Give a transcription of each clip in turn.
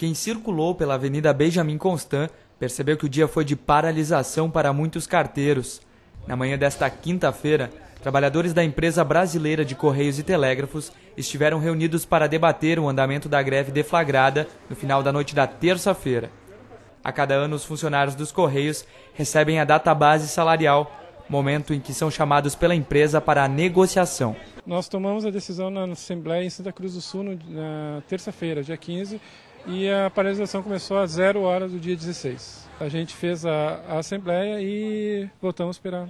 Quem circulou pela Avenida Benjamin Constant percebeu que o dia foi de paralisação para muitos carteiros. Na manhã desta quinta-feira, trabalhadores da empresa brasileira de Correios e Telégrafos estiveram reunidos para debater o andamento da greve deflagrada no final da noite da terça-feira. A cada ano, os funcionários dos Correios recebem a data base salarial, momento em que são chamados pela empresa para a negociação. Nós tomamos a decisão na Assembleia em Santa Cruz do Sul na terça-feira, dia 15, e a paralisação começou às 0 horas do dia 16. A gente fez a, a assembleia e voltamos para,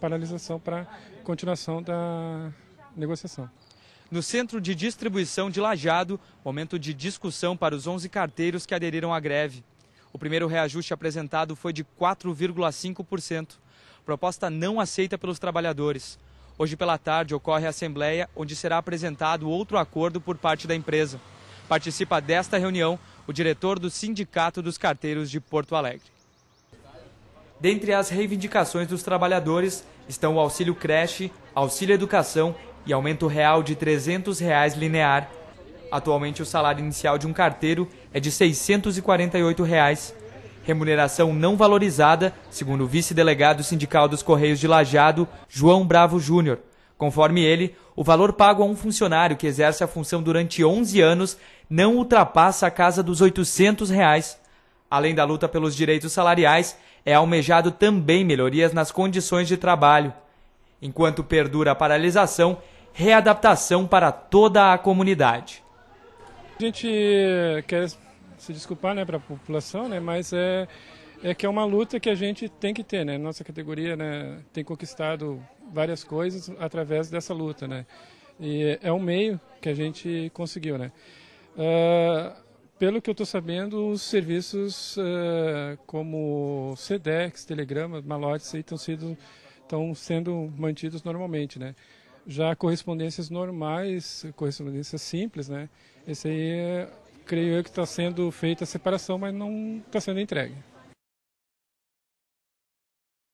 paralisação para continuação da negociação. No centro de distribuição de Lajado, momento de discussão para os 11 carteiros que aderiram à greve. O primeiro reajuste apresentado foi de 4,5%, proposta não aceita pelos trabalhadores. Hoje pela tarde ocorre a assembleia, onde será apresentado outro acordo por parte da empresa. Participa desta reunião o diretor do Sindicato dos Carteiros de Porto Alegre. Dentre as reivindicações dos trabalhadores estão o auxílio creche, auxílio educação e aumento real de R$ 300 reais linear. Atualmente, o salário inicial de um carteiro é de R$ 648. Reais. Remuneração não valorizada, segundo o vice-delegado sindical dos Correios de Lajado, João Bravo Júnior. Conforme ele, o valor pago a um funcionário que exerce a função durante 11 anos não ultrapassa a casa dos R$ 800. Reais. Além da luta pelos direitos salariais, é almejado também melhorias nas condições de trabalho. Enquanto perdura a paralisação, readaptação para toda a comunidade. A gente quer se desculpar né, para a população, né, mas é, é que é uma luta que a gente tem que ter. Né? Nossa categoria né, tem conquistado várias coisas através dessa luta, né? E é um meio que a gente conseguiu, né? Uh, pelo que eu estou sabendo, os serviços uh, como Sedex, Telegrama, Malotes estão sendo, estão sendo mantidos normalmente, né? Já correspondências normais, correspondências simples, né? Esse aí, é, creio eu, que está sendo feita a separação, mas não está sendo entregue.